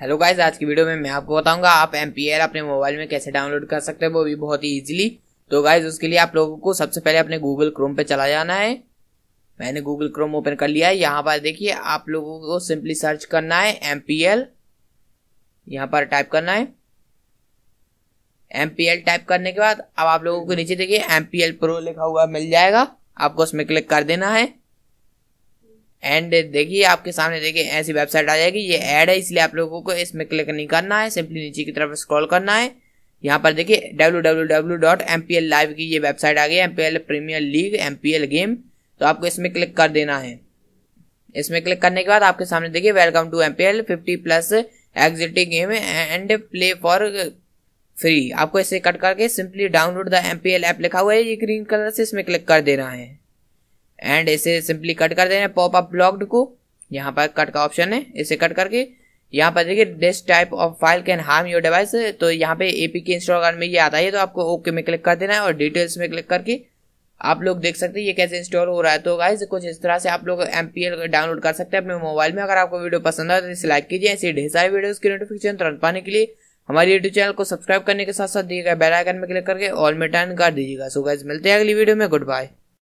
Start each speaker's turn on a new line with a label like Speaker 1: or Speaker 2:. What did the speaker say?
Speaker 1: hello guys आज की video में मैं आपको बताऊंगा आप एम अपने मोबाइल में कैसे डाउनलोड कर सकते हैं वो भी बहुत ही इजीली तो गाइस उसके लिए आप लोगों को सबसे पहले अपने गूगल क्रोम पे चला जाना है मैंने गूगल क्रोम ओपन कर लिया है यहाँ पर देखिए आप लोगों को सिंपली सर्च करना है एम पी एल यहाँ पर टाइप करना है एम पी एल टाइप करने के बाद अब आप लोगों को नीचे देखिए एम पी एल प्रो लिखा हुआ मिल जाएगा आपको उसमें क्लिक कर देना है एंड देखिए आपके सामने देखिए ऐसी वेबसाइट आ जाएगी ये ऐड है इसलिए आप लोगों को इसमें क्लिक नहीं करना है सिंपली नीचे की तरफ स्क्रॉल करना है यहाँ पर देखिए W W W dot M P L live की ये वेबसाइट आ गई M P L premier league M P L game तो आपको इसमें क्लिक कर देना है इसमें क्लिक करने के बाद आपके सामने देखिए welcome to M P L fifty plus exciting game and play for free आपको इसे कट करके simply download the M P L app लिखा हुआ है ये ग्रीन कलर से इसमें क्लिक कर देना है एंड इसे सिंपली कट कर देना पॉप अप ब्लॉक्ड को यहाँ पर कट का ऑप्शन है इसे कट करके यहाँ पर देखिए this type of file can harm your device तो यहाँ पे एपी के इंस्टॉल करने में ये आता है तो आपको ओके में क्लिक कर देना है और डिटेल्स में क्लिक करके आप लोग देख सकते हैं ये कैसे इंस्टॉल हो रहा है तो गाइज कुछ इस तरह से आप लोग एम डाउनलोड कर सकते हैं अपने मोबाइल में अगर आपको वीडियो पसंद आए तो इसे लाइक कीजिए ऐसे ढेर सारे वीडियोस की नोटिफिकेशन तुरंत पाने के लिए हमारे यूट्यूब चैनल को सब्सक्राइब करने के साथ साथ दिए गए बेल आइकन में क्लिक करके ऑल में टर्न कर दीजिएगा सो गाइज मिलते हैं अगली वीडियो में गुड बाय